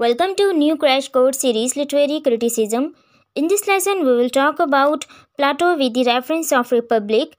Welcome to new crash course series Literary Criticism. In this lesson we will talk about Plato with the reference of Republic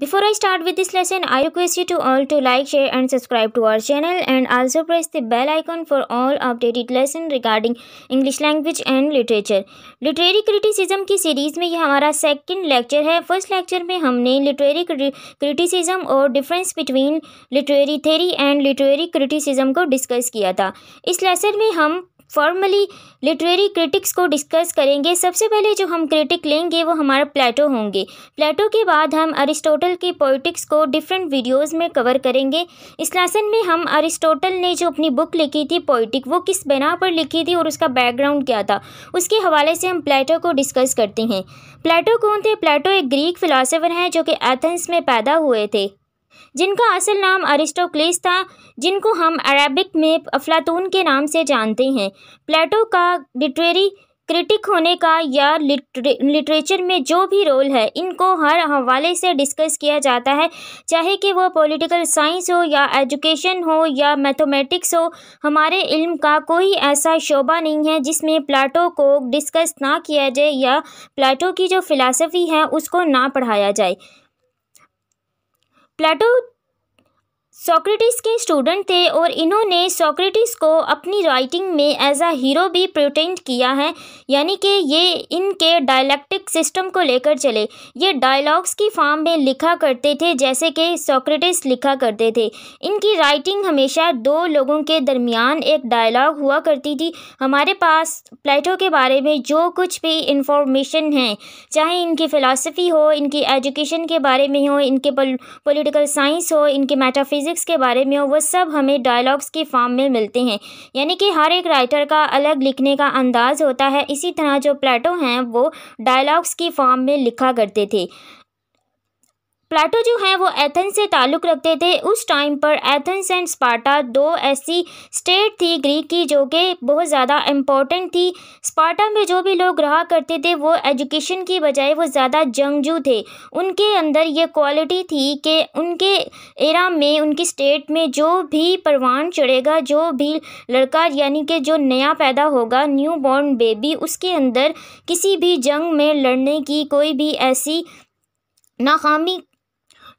Before I start with this lesson, I request you to all to like, share and subscribe to our channel and also press the bell icon for all updated lesson regarding English language and literature. Literary criticism की series में यह हमारा second lecture है First lecture में हमने literary criticism और difference between literary theory and literary criticism को discuss किया था इस lesson में हम फॉर्मली लिटरेरी क्रिटिक्स को डिस्कस करेंगे सबसे पहले जो हम क्रिटिक लेंगे वो हमारा प्लेटो होंगे प्लेटो के बाद हम अरिस्टोटल की पोइटिक्स को डिफरेंट वीडियोस में कवर करेंगे इस लेसन में हम अरिस्टोटल ने जो अपनी बुक लिखी थी पोइटिक वो किस बना पर लिखी थी और उसका बैकग्राउंड क्या था उसके हवाले से हम प्लेटो को डिस्कस करते हैं प्लेटो कौन थे प्लेटो एक ग्रीक फ़िलासफ़र हैं जो कि एथेंस में पैदा हुए थे जिनका असल नाम अरिस्टोक्लेस था जिनको हम अरेबिक में अफलातून के नाम से जानते हैं प्लेटो का लिटरेरी क्रिटिक होने का या लिटरे, लिटरेचर में जो भी रोल है इनको हर हवाले से डिस्कस किया जाता है चाहे कि वो पॉलिटिकल साइंस हो या एजुकेशन हो या मैथमेटिक्स हो हमारे इल्म का कोई ऐसा शोबा नहीं है जिसमें प्लाटो को डिस्कस ना किया जाए या प्लाटो की जो फ़िलासफ़ी है उसको ना पढ़ाया जाए प्लेटो सोक्रेटिस के स्टूडेंट थे और इन्होंने सोक्रेटिस को अपनी राइटिंग में एज अ हीरो भी प्रोटेंट किया है यानी कि ये इनके डायलैक्टिक सिस्टम को लेकर चले ये डायलॉग्स की फॉर्म में लिखा करते थे जैसे कि सोक्रेटिस लिखा करते थे इनकी राइटिंग हमेशा दो लोगों के दरमियान एक डायलॉग हुआ करती थी हमारे पास प्लेटो के बारे में जो कुछ भी इंफॉर्मेशन है चाहे इनकी फ़िलासफ़ी हो इनकी एजुकेशन के बारे में हो इनके पोलिटिकल साइंस हो इनके मेटाफिज़ सब्जेक्ट्स के बारे में हो वो सब हमें डायलॉग्स के फॉर्म में मिलते हैं यानी कि हर एक राइटर का अलग लिखने का अंदाज होता है इसी तरह जो प्लेटो हैं वो डायलॉग्स की फॉर्म में लिखा करते थे प्लाटो जो हैं वो एथेंस से ताल्लुक़ रखते थे उस टाइम पर एथेंस एंड स्पार्टा दो ऐसी स्टेट थी ग्रीक की जो कि बहुत ज़्यादा इम्पोर्टेंट थी स्पार्टा में जो भी लोग रहा करते थे वो एजुकेशन की बजाय वो ज़्यादा जंगजू थे उनके अंदर ये क्वालिटी थी कि उनके एरा में उनकी स्टेट में जो भी परवान चढ़ेगा जो भी लड़का यानी कि जो नया पैदा होगा न्यू बॉर्न बेबी उसके अंदर किसी भी जंग में लड़ने की कोई भी ऐसी नाकामी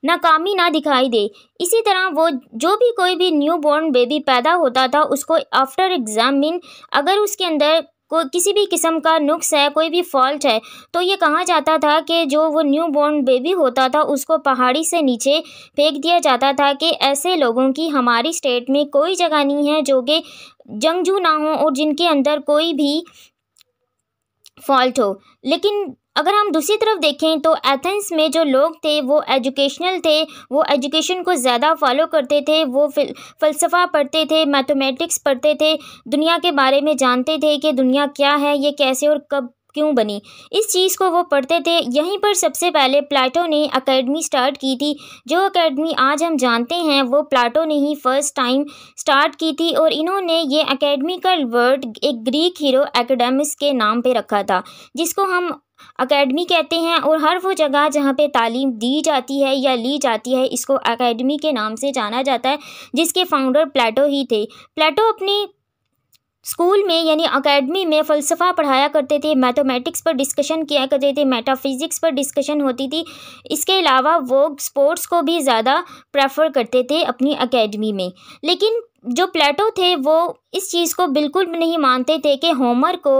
नाकामी ना दिखाई दे इसी तरह वो जो भी कोई भी न्यू बॉर्न बेबी पैदा होता था उसको आफ्टर एग्ज़ामिन अगर उसके अंदर को किसी भी किस्म का नुक्स है कोई भी फॉल्ट है तो ये कहा जाता था कि जो वो न्यू बॉर्न बेबी होता था उसको पहाड़ी से नीचे फेंक दिया जाता था कि ऐसे लोगों की हमारी स्टेट में कोई जगह नहीं है जो कि जंगजू ना हो और जिनके अंदर कोई भी फॉल्ट हो लेकिन अगर हम दूसरी तरफ देखें तो एथेंस में जो लोग थे वो एजुकेशनल थे वो एजुकेशन को ज़्यादा फॉलो करते थे वो फ़लसफ़ा पढ़ते थे मैथमेटिक्स पढ़ते थे दुनिया के बारे में जानते थे कि दुनिया क्या है ये कैसे और कब क्यों बनी इस चीज़ को वो पढ़ते थे यहीं पर सबसे पहले प्लाटो ने अकेडमी स्टार्ट की थी जो अकेडमी आज हम जानते हैं वो प्लाटो ने ही फर्स्ट टाइम स्टार्ट की थी और इन्होंने ये अकेडमी का वर्ड एक ग्रीक हीरो एकेडमिस के नाम पे रखा था जिसको हम अकेडमी कहते हैं और हर वो जगह जहाँ पे तालीम दी जाती है या ली जाती है इसको अकेडमी के नाम से जाना जाता है जिसके फाउंडर प्लेटो ही थे प्लेटो अपनी स्कूल में यानी अकेडमी में फ़लसफ़ा पढ़ाया करते थे मैथमेटिक्स पर डिस्कशन किया करते थे मेटाफिज़िक्स पर डिस्कशन होती थी इसके अलावा वो स्पोर्ट्स को भी ज़्यादा प्रेफर करते थे अपनी अकेडमी में लेकिन जो प्लेटो थे वो इस चीज़ को बिल्कुल भी नहीं मानते थे कि होमर को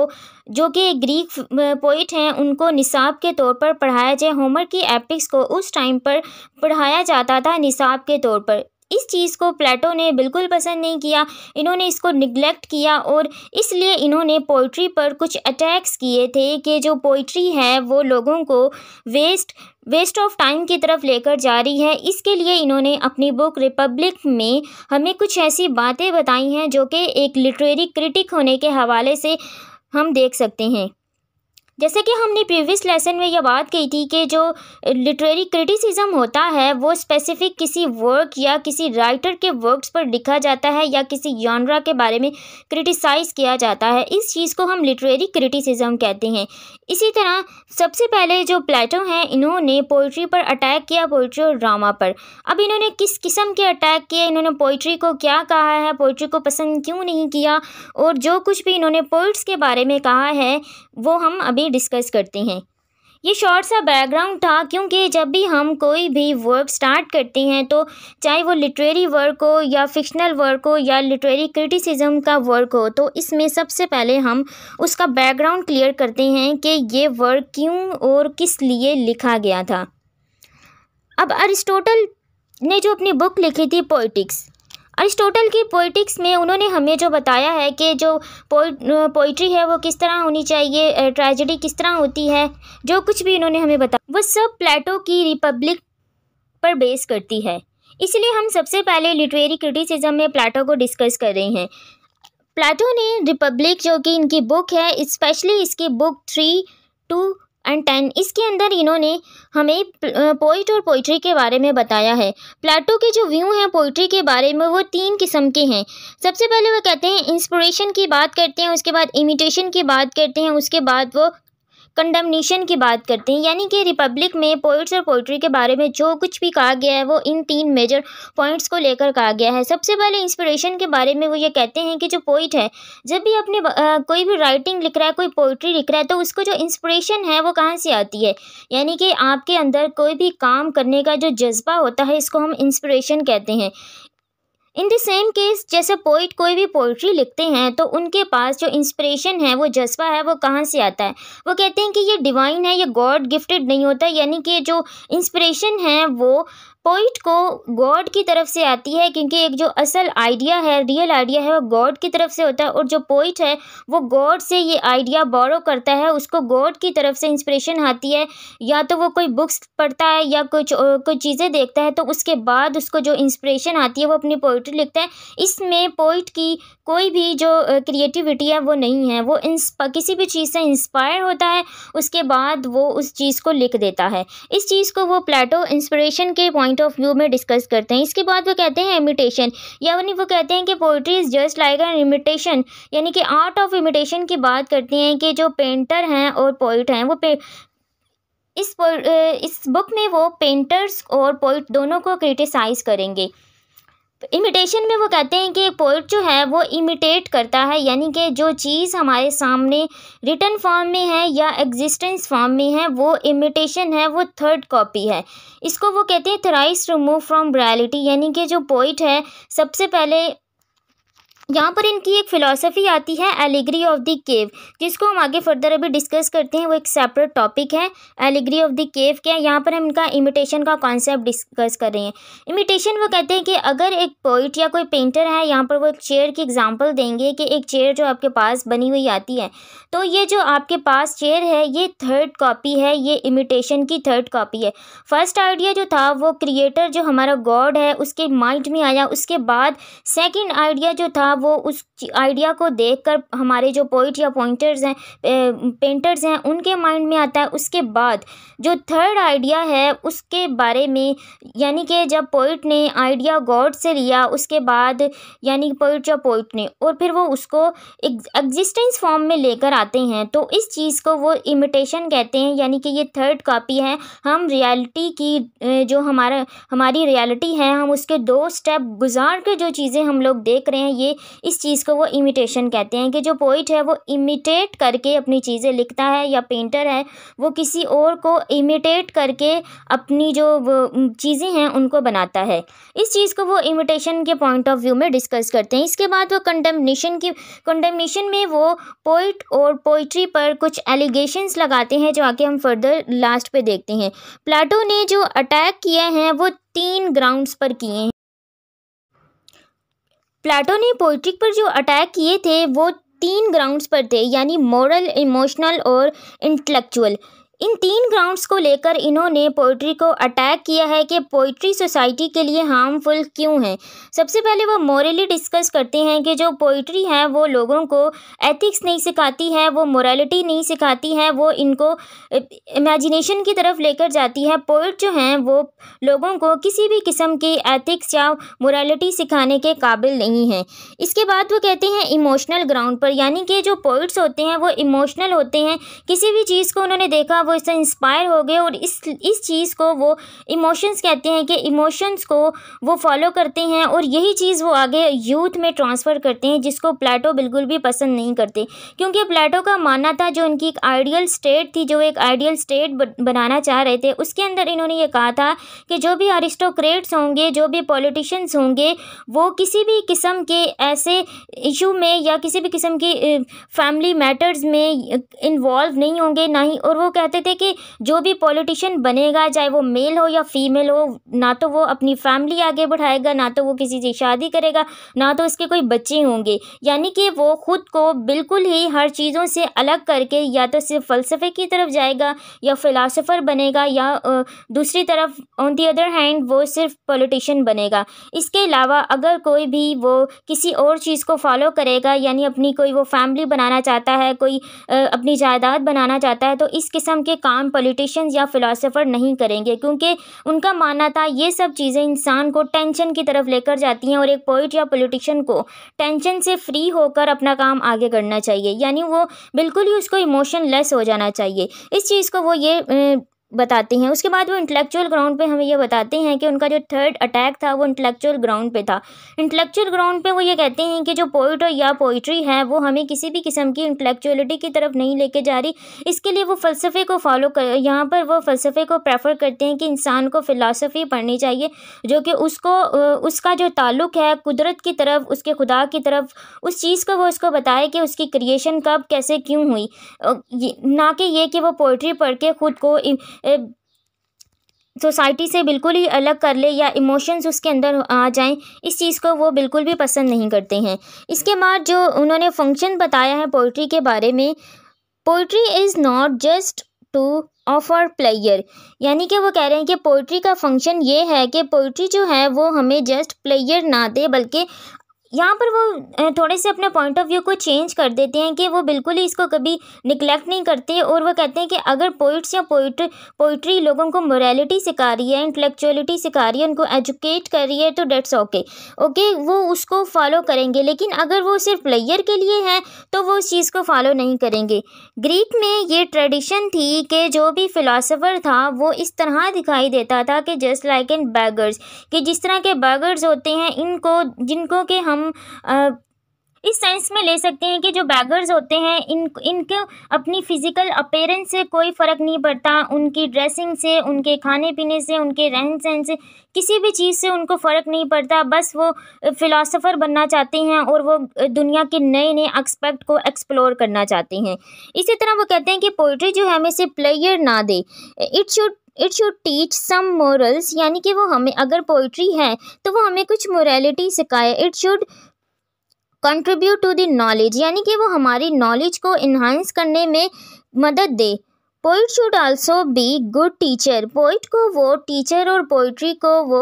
जो कि ग्रीक पोइट हैं उनको निसाब के तौर पर पढ़ाया जाए होमर की एपिक्स को उस टाइम पर पढ़ाया जाता था निसाब के तौर पर इस चीज़ को प्लेटो ने बिल्कुल पसंद नहीं किया इन्होंने इसको निगलेक्ट किया और इसलिए इन्होंने पोइट्री पर कुछ अटैक्स किए थे कि जो पोइट्री है वो लोगों को वेस्ट वेस्ट ऑफ टाइम की तरफ लेकर जा रही है इसके लिए इन्होंने अपनी बुक रिपब्लिक में हमें कुछ ऐसी बातें बताई हैं जो कि एक लिटरेरी क्रिटिक होने के हवाले से हम देख सकते हैं जैसे कि हमने प्रीवियस लेसन में यह बात कही थी कि जो लिटरेरी क्रिटिसिज्म होता है वो स्पेसिफिक किसी वर्क या किसी राइटर के वर्क्स पर लिखा जाता है या किसी यानरा के बारे में क्रिटिसाइज़ किया जाता है इस चीज़ को हम लिटरेरी क्रिटिसिज्म कहते हैं इसी तरह सबसे पहले जो प्लेटो हैं इन्होंने पोइट्री पर अटैक किया पोइट्री और ड्रामा पर अब इन्होंने किस किस्म के अटैक किए इन्होंने पोइट्री को क्या कहा है पोइट्री को पसंद क्यों नहीं किया और जो कुछ भी इन्होंने पोइट्स के बारे में कहा है वो हम अभी डिस्कस करते हैं ये शॉर्ट सा बैकग्राउंड था क्योंकि जब भी हम कोई भी वर्क स्टार्ट करते हैं तो चाहे वो लिटरेरी वर्क हो या फिक्शनल वर्क हो या लिटरेरी क्रिटिसिज्म का वर्क हो तो इसमें सबसे पहले हम उसका बैकग्राउंड क्लियर करते हैं कि ये वर्क क्यों और किस लिए लिखा गया था अब अरिस्टोटल ने जो अपनी बुक लिखी थी पोइटिक्स अरिस्टोटल की पोइटिक्स में उन्होंने हमें जो बताया है कि जो पोइट्री है वो किस तरह होनी चाहिए ट्रेजिडी किस तरह होती है जो कुछ भी उन्होंने हमें बताया वो सब प्लेटो की रिपब्लिक पर बेस करती है इसलिए हम सबसे पहले लिटरेरी क्रिटिसिज्म में प्लेटो को डिस्कस कर रहे हैं प्लेटो ने रिपब्लिक जो कि इनकी बुक है स्पेशली इसकी book three two and ten इसके अंदर इन्होंने हमें पोइट और पोइट्री के बारे में बताया है प्लाटो के जो व्यू हैं पोइट्री के बारे में वो तीन किस्म के हैं सबसे पहले वो कहते हैं इंस्पिरेशन की बात करते हैं उसके बाद इमिटेशन की बात करते हैं उसके बाद वो कंडमनीशन की बात करते हैं यानी कि रिपब्लिक में पोइट्स और पोइट्री के बारे में जो कुछ भी कहा गया है वो इन तीन मेजर पॉइंट्स को लेकर कहा गया है सबसे पहले इंस्पिरेशन के बारे में वो ये कहते हैं कि जो पोइट है जब भी अपने आ, कोई भी राइटिंग लिख रहा है कोई पोइट्री लिख रहा है तो उसको जो इंस्परेशन है वो कहाँ से आती है यानी कि आपके अंदर कोई भी काम करने का जो जज्बा होता है इसको हम इंस्परेशन कहते हैं इन द सेम केस जैसे पोइट कोई भी पोइट्री लिखते हैं तो उनके पास जो इंस्पिरेशन है वो जज्बा है वो कहाँ से आता है वो कहते हैं कि ये डिवाइन है ये गॉड गिफ्टेड नहीं होता यानी कि जो इंस्पिरेशन है वो पॉइंट को गॉड की तरफ से आती है क्योंकि एक जो असल आइडिया है रियल आइडिया है वो गॉड की तरफ से होता है और जो पोइट है वो गॉड से ये आइडिया बोरो करता है उसको गॉड की तरफ से इंस्पिरेशन आती है या तो वो कोई बुक्स पढ़ता है या कुछ कोई चीज़ें देखता है तो उसके बाद उसको जो इंस्परेशन आती है वो अपनी पोइट्री लिखता है इसमें पोइट की कोई भी जो क्रिएटिविटी है वो नहीं है वो किसी भी चीज़ से इंस्पायर होता है उसके बाद वो उस चीज़ को लिख देता है इस चीज़ को वो प्लेटो इंस्परेशन के पॉइंट पॉइंट ऑफ व्यू में डिस्कस करते हैं इसके बाद वो कहते हैं इमिटेशन यानी वो कहते हैं कि poetry is just like an imitation यानी कि आर्ट ऑफ इमिटेशन की बात करते हैं कि जो पेंटर हैं और पोइट हैं वो इस इस बुक में वो पेंटर्स और पोइट दोनों को क्रिटिसाइज़ करेंगे तो इमिटेशन में वो कहते हैं कि पोइट जो है वो इमिटेट करता है यानी कि जो चीज़ हमारे सामने रिटर्न फॉर्म में है या एग्जिस्टेंस फॉर्म में है वो इमिटेशन है वो थर्ड कॉपी है इसको वो कहते हैं थ्राइस रिमूव फ्रॉम रियलिटी यानी कि जो पोइट है सबसे पहले यहाँ पर इनकी एक फ़िलोसफी आती है एलिग्री ऑफ द केव जिसको हम आगे फर्दर अभी डिस्कस करते हैं वो एक सेपरेट टॉपिक है एलिग्री ऑफ द केव क्या है यहाँ पर हम इनका इमिटेशन का कॉन्सेप्ट डिस्कस कर रहे हैं इमिटेशन वो कहते हैं कि अगर एक पोइट या कोई पेंटर है यहाँ पर वो एक चेयर की एग्जाम्पल देंगे कि एक चेयर जो आपके पास बनी हुई आती है तो ये जो आपके पास चेयर है ये थर्ड कॉपी है ये इमिटेशन की थर्ड कॉपी है फर्स्ट आइडिया जो था वो क्रिएटर जो हमारा गॉड है उसके माइंड में आया उसके बाद सेकेंड आइडिया जो था हाँ वो उस आइडिया को देखकर हमारे जो पोइट या पॉइंटर्स हैं पेंटर्स हैं उनके माइंड में आता है उसके बाद जो थर्ड आइडिया है उसके बारे में यानी कि जब पोइट ने आइडिया गॉड से लिया उसके बाद यानी पोइट या पोइट ने और फिर वो उसको एग्जिस्टेंस फॉर्म में लेकर आते हैं तो इस चीज़ को वो इमिटेशन कहते हैं यानी कि ये थर्ड कापी है हम रियलिटी की जो हमारा हमारी रियलिटी है हम उसके दो स्टेप गुजार के जो चीज़ें हम लोग देख रहे हैं ये इस चीज़ को वो इमिटेशन कहते हैं कि जो पोइट है वो इमिटेट करके अपनी चीज़ें लिखता है या पेंटर है वो किसी और को इमिटेट करके अपनी जो चीज़ें हैं उनको बनाता है इस चीज़ को वो इमिटेशन के पॉइंट ऑफ व्यू में डिस्कस करते हैं इसके बाद वो कंडमनेशन की कंडमनेशन में वो पोइट और पोइट्री पर कुछ एलिगेशंस लगाते हैं जो आके हम फर्दर लास्ट पे देखते हैं प्लाटो ने जो अटैक किए हैं वो तीन ग्राउंड्स पर किए हैं प्लाटो ने पोइट्रिक पर जो अटैक किए थे वो तीन ग्राउंड्स पर थे यानी मॉरल इमोशनल और इंटेलेक्चुअल इन तीन ग्राउंड्स को लेकर इन्होंने पोइट्री को अटैक किया है कि पोइट्री सोसाइटी के लिए हार्मफुल क्यों है सबसे पहले वो मोरली डिस्कस करते हैं कि जो पोइट्री है वो लोगों को एथिक्स नहीं सिखाती है वो मोरालिटी नहीं सिखाती है वो इनको इमेजिनेशन की तरफ लेकर जाती है पोइट जो हैं वो लोगों को किसी भी किस्म के एथिक्स या मोरालिटी सिखाने के काबिल नहीं हैं इसके बाद वो कहते हैं इमोशनल ग्राउंड पर यानी कि जो पोइट्स होते हैं वो इमोशनल होते हैं किसी भी चीज़ को उन्होंने देखा वो वो इससे इंस्पायर हो गए और इस इस चीज़ को वो इमोशंस कहते हैं कि इमोशंस को वो फॉलो करते हैं और यही चीज़ वो आगे यूथ में ट्रांसफ़र करते हैं जिसको प्लेटो बिल्कुल भी पसंद नहीं करते क्योंकि प्लेटो का मानना था जो उनकी एक आइडियल स्टेट थी जो एक आइडियल स्टेट बनाना चाह रहे थे उसके अंदर इन्होंने ये कहा था कि जो भी अरिस्टोक्रेट्स होंगे जो भी पॉलिटिशियंस होंगे वो किसी भी किस्म के ऐसे इशू में या किसी भी किस्म की फैमिली मैटर्स में इन्वॉल्व नहीं होंगे ना ही और वो कहते चाहते थे कि जो भी पॉलिटिशियन बनेगा चाहे वो मेल हो या फीमेल हो ना तो वो अपनी फैमिली आगे बढ़ाएगा ना तो वो किसी से शादी करेगा ना तो उसके कोई बच्चे होंगे यानी कि वो ख़ुद को बिल्कुल ही हर चीज़ों से अलग करके या तो सिर्फ फ़लसफ़े की तरफ जाएगा या फ़िलासफ़र बनेगा या दूसरी तरफ ऑन दी अदर हैंड वो सिर्फ पॉलिटिशियन बनेगा इसके अलावा अगर कोई भी वो किसी और चीज़ को फॉलो करेगा यानी अपनी कोई वो फैमिली बनाना चाहता है कोई अपनी जायदाद बनाना चाहता है तो इस किस्म उनके काम पॉलिटिशियंस या फ़िलासफ़र नहीं करेंगे क्योंकि उनका मानना था ये सब चीज़ें इंसान को टेंशन की तरफ लेकर जाती हैं और एक पोइट या पोलिटिशन को टेंशन से फ्री होकर अपना काम आगे करना चाहिए यानी वो बिल्कुल ही उसको इमोशन लेस हो जाना चाहिए इस चीज़ को वो ये बताते हैं उसके बाद वो इंटेलेक्चुअल ग्राउंड पे हमें ये बताते हैं कि उनका जो थर्ड अटैक था वो इंटेलेक्चुअल ग्राउंड पे था इंटेलेक्चुअल ग्राउंड पे वो ये कहते हैं कि जो पोइट या पोइट्री है वो हमें किसी भी किस्म की इंटेलेक्चुअलिटी की तरफ नहीं लेके जा रही इसके लिए वो फ़लसफ़े को फॉलो कर यहाँ पर वो फ़लसफ़े को प्रेफर करते हैं कि इंसान को फ़िलासफ़ी पढ़नी चाहिए जो कि उसको उसका जो ताल्लुक़ है कुदरत की तरफ उसके खुदा की तरफ उस चीज़ को वो उसको बताए कि उसकी क्रिएशन कब कैसे क्यों हुई ना कि ये कि वो पोइट्री पढ़ के ख़ुद को सोसाइटी से बिल्कुल ही अलग कर ले या इमोशंस उसके अंदर आ जाएं इस चीज़ को वो बिल्कुल भी पसंद नहीं करते हैं इसके बाद जो उन्होंने फंक्शन बताया है पोइट्री के बारे में poetry is not just to offer pleasure यानी कि वो कह रहे हैं कि पोइट्री का फंक्शन ये है कि पोइट्री जो है वो हमें जस्ट प्लेयर ना दे बल्कि यहाँ पर वो थोड़े से अपने पॉइंट ऑफ व्यू को चेंज कर देते हैं कि वो बिल्कुल ही इसको कभी निगलेक्ट नहीं करते और वो कहते हैं कि अगर पोइट्स या पोइट पोइट्री लोगों को मोरालिटी सिखा रही है इंटेलेक्चुअलिटी सिखा रही है उनको एजुकेट कर रही है तो डेट्स ओके ओके वो उसको फॉलो करेंगे लेकिन अगर वो सिर्फ प्लेयर के लिए हैं तो वो उस चीज़ को फॉलो नहीं करेंगे ग्रीक में ये ट्रेडिशन थी कि जो भी फ़िलासफ़र था वो इस तरह दिखाई देता था कि जस्ट लाइक एन बैगर्स कि जिस तरह के बैगर्स होते हैं इनको जिनको के हम हम इस सेंस में ले सकते हैं कि जो बैगर्स होते हैं इन इनके अपनी फ़िज़िकल अपेरेंस से कोई फ़र्क नहीं पड़ता उनकी ड्रेसिंग से उनके खाने पीने से उनके रहन सहन से किसी भी चीज़ से उनको फ़र्क नहीं पड़ता बस वो फ़िलासफ़र बनना चाहते हैं और वो दुनिया के नए नए एक्सपेक्ट को एक्सप्लोर करना चाहते हैं इसी तरह वो कहते हैं कि पोइट्री जो है हमें से प्लेयर ना दे it should it should teach some morals यानी कि वो हमें अगर पोइट्री है तो वो हमें कुछ मोरलिटी सिखाए it should contribute to the knowledge यानी कि वो हमारी नॉलेज को इन्हांस करने में मदद दे poet should also be good teacher poet को वो टीचर और पोइट्री को वो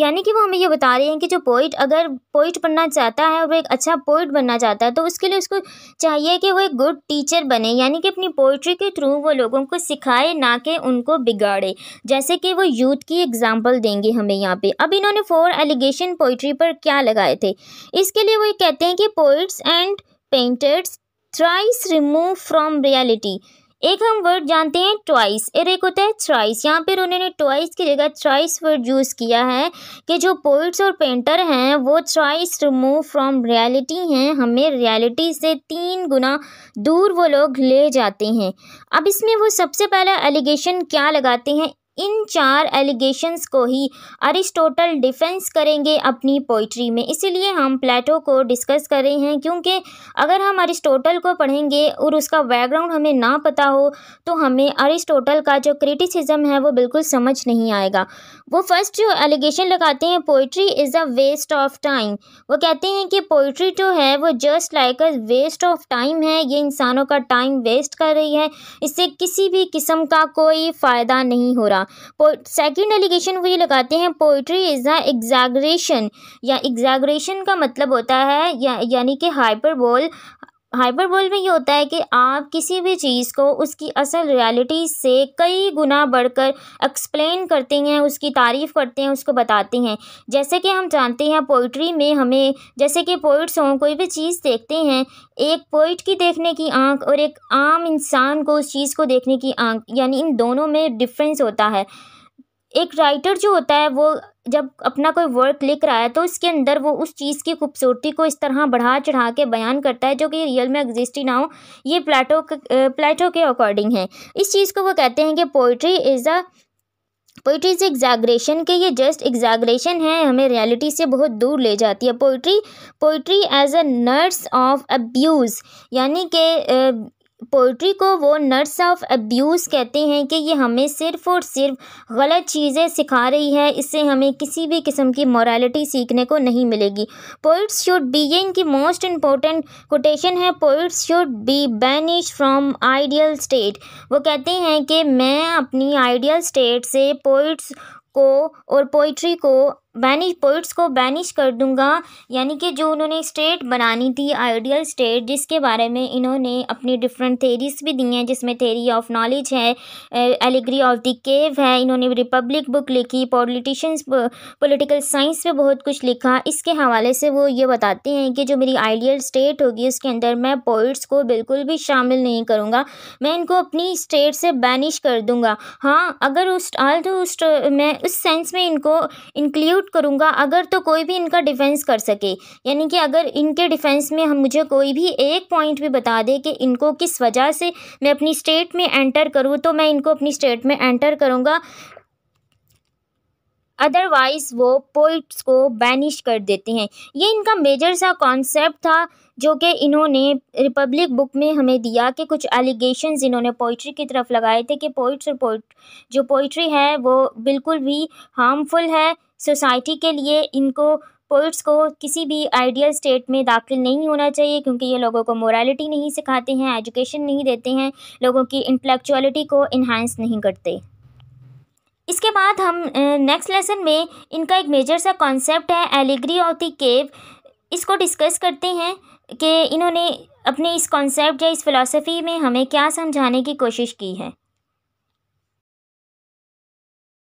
यानी कि वो हमें ये बता रहे हैं कि जो पोइट अगर पोइट बनना चाहता है और वो एक अच्छा पोइट बनना चाहता है तो उसके लिए उसको चाहिए कि वो एक गुड टीचर बने यानी कि अपनी पोइट्री के थ्रू वो लोगों को सिखाए ना कि उनको बिगाड़े जैसे कि वो यूथ की एग्ज़ाम्पल देंगे हमें यहाँ पर अब इन्होंने फोर एलिगेशन पोइट्री पर क्या लगाए थे इसके लिए वो ये कहते हैं कि poets and painters thrice remove from reality एक हम वर्ड जानते हैं ट्वाइस और एक होता है थ्राइस यहाँ पर उन्होंने ट्वाइस की जगह थ्राइस वर्ड यूज़ किया है कि जो पोइट्स और पेंटर हैं वो थ्राइस रिमूव फ्रॉम रियलिटी हैं हमें रियलिटी से तीन गुना दूर वो लोग ले जाते हैं अब इसमें वो सबसे पहला एलिगेशन क्या लगाते हैं इन चार एलिगेशंस को ही अरिस्टोटल डिफेंस करेंगे अपनी पोइट्री में इसीलिए हम प्लेटो को डिस्कस कर रहे हैं क्योंकि अगर हम अरिस्टोटल को पढ़ेंगे और उसका बैकग्राउंड हमें ना पता हो तो हमें अरिस्टोटल का जो क्रिटिसिज्म है वो बिल्कुल समझ नहीं आएगा वो फर्स्ट जो एलिगेशन लगाते हैं poetry is a waste of time वो कहते हैं कि पोइट्री जो है वो just like a waste of time है ये इंसानों का टाइम वेस्ट कर रही है इससे किसी भी किस्म का कोई फ़ायदा नहीं हो रहा सेकेंड एलिगेशन वो ये लगाते हैं पोइट्री इज़ द एग्जैगरेशन या एग्जाग्रेशन का मतलब होता है या, यानी कि हाइपरबोल हाइपरबोल में ये होता है कि आप किसी भी चीज़ को उसकी असल रियलिटी से कई गुना बढ़कर एक्सप्लेन करते हैं उसकी तारीफ़ करते हैं उसको बताते हैं जैसे कि हम जानते हैं पोइट्री में हमें जैसे कि पोइट्स हों कोई भी चीज़ देखते हैं एक पोइट की देखने की आंख और एक आम इंसान को उस चीज़ को देखने की आंख यानी इन दोनों में डिफ़्रेंस होता है एक राइटर जो होता है वो जब अपना कोई वर्क लिख रहा है तो उसके अंदर वो उस चीज़ की खूबसूरती को इस तरह बढ़ा चढ़ा के बयान करता है जो कि रियल में एग्जिस्ट ही ना हो ये प्लेटो प्लेटो के अकॉर्डिंग है इस चीज़ को वो कहते हैं कि poetry is a poetry is exaggeration के ये जस्ट एग्जाग्रेशन है हमें रियलिटी से बहुत दूर ले जाती है poetry poetry as a nurse of abuse यानी कि पोइट्री को वो नट्स ऑफ अब्यूज़ कहते हैं कि ये हमें सिर्फ़ और सिर्फ गलत चीज़ें सिखा रही है इससे हमें किसी भी किस्म की मोरालिटी सीखने को नहीं मिलेगी पोइट्स शुड बी ये इनकी मोस्ट इम्पोर्टेंट कोटेशन है poets should be banish from ideal state वो कहते हैं कि मैं अपनी आइडियल स्टेट से पोइट्स को और पोइट्री को बैनिश पोइट्स को बैनिश कर दूंगा यानी कि जो उन्होंने स्टेट बनानी थी आइडियल स्टेट जिसके बारे में इन्होंने अपनी डिफरेंट थेरीज भी दी हैं जिसमें थेरी ऑफ नॉलेज है एलिग्री ऑफ द केव है इन्होंने रिपब्लिक बुक लिखी पॉलिटिशियंस पॉलिटिकल साइंस पे बहुत कुछ लिखा इसके हवाले से वो ये बताते हैं कि जो मेरी आइडियल स्टेट होगी उसके अंदर मैं पोइट्स को बिल्कुल भी शामिल नहीं करूँगा मैं इनको अपनी स्टेट से बैनिश कर दूँगा हाँ अगर उस आल तो उस मैं उस सेंस में इनको इंक्लूड सैल्यूट करूँगा अगर तो कोई भी इनका डिफेंस कर सके यानी कि अगर इनके डिफेंस में हम मुझे कोई भी एक पॉइंट भी बता दे कि इनको किस वजह से मैं अपनी स्टेट में एंटर करूँ तो मैं इनको अपनी स्टेट में एंटर करूँगा अदरवाइज़ वो पोइट्स को बैनिश कर देते हैं ये इनका मेजर सा कॉन्सेप्ट था जो कि इन्होंने रिपब्लिक बुक में हमें दिया कि कुछ एलिगेशन इन्होंने पोइट्री की तरफ लगाए थे कि पोइट्स पोइट जो पोइट्री है वो बिल्कुल भी हार्मफुल है सोसाइटी के लिए इनको पोइट्स को किसी भी आइडियल स्टेट में दाखिल नहीं होना चाहिए क्योंकि ये लोगों को मोरालिटी नहीं सिखाते हैं एजुकेशन नहीं देते हैं लोगों की इंटलेक्चुअलिटी को इन्हांस नहीं करते इसके बाद हम नेक्स्ट लेसन में इनका एक मेजर सा कॉन्सेप्ट है एलिग्री ऑफ द केव इसको डिस्कस करते हैं कि इन्होंने अपने इस कॉन्सेप्ट या इस फ़िलॉसफ़ी में हमें क्या समझाने की कोशिश की है